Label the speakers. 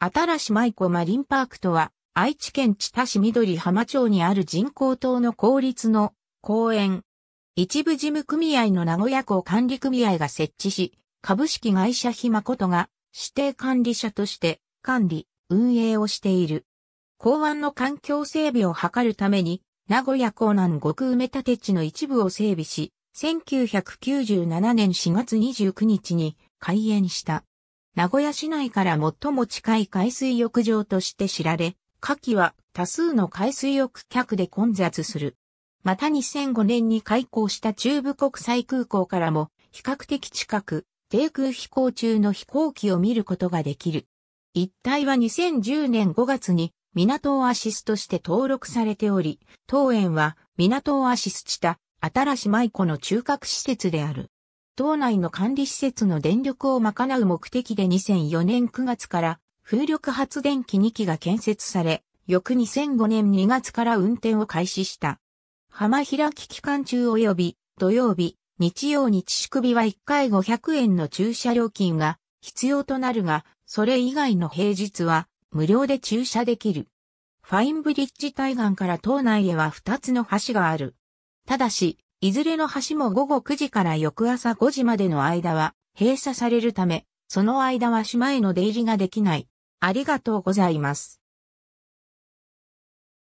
Speaker 1: 新
Speaker 2: し舞子マリンパークとは、愛知県知多市緑浜町にある人工島の公立の公園。一部事務組合の名古屋港管理組合が設置し、株式会社ひまことが指定管理者として管理、運営をしている。港湾の環境整備を図るために、名古屋港南極埋め立て地の一部を整備し、1997年4月29日に開園した。名古屋市内から最も近い海水浴場として知られ、夏季は多数の海水浴客で混雑する。また2005年に開港した中部国際空港からも比較的近く、低空飛行中の飛行機を見ることができる。一帯は2010年5月に港オアシスとして登録されており、当園は港オアシス地た新し舞子の中核施設である。島内の管理施設の電力を賄う目的で2004年9月から風力発電機2機が建設され、翌2005年2月から運転を開始した。浜開き期間中及び土曜日、日曜日祝日は1回500円の駐車料金が必要となるが、それ以外の平日は無料で駐車できる。ファインブリッジ対岸から島内へは2つの橋がある。ただし、いずれの橋も午後9時から翌朝5時までの間は閉鎖されるため、その間は島への出入りができない。ありが
Speaker 1: とうございます。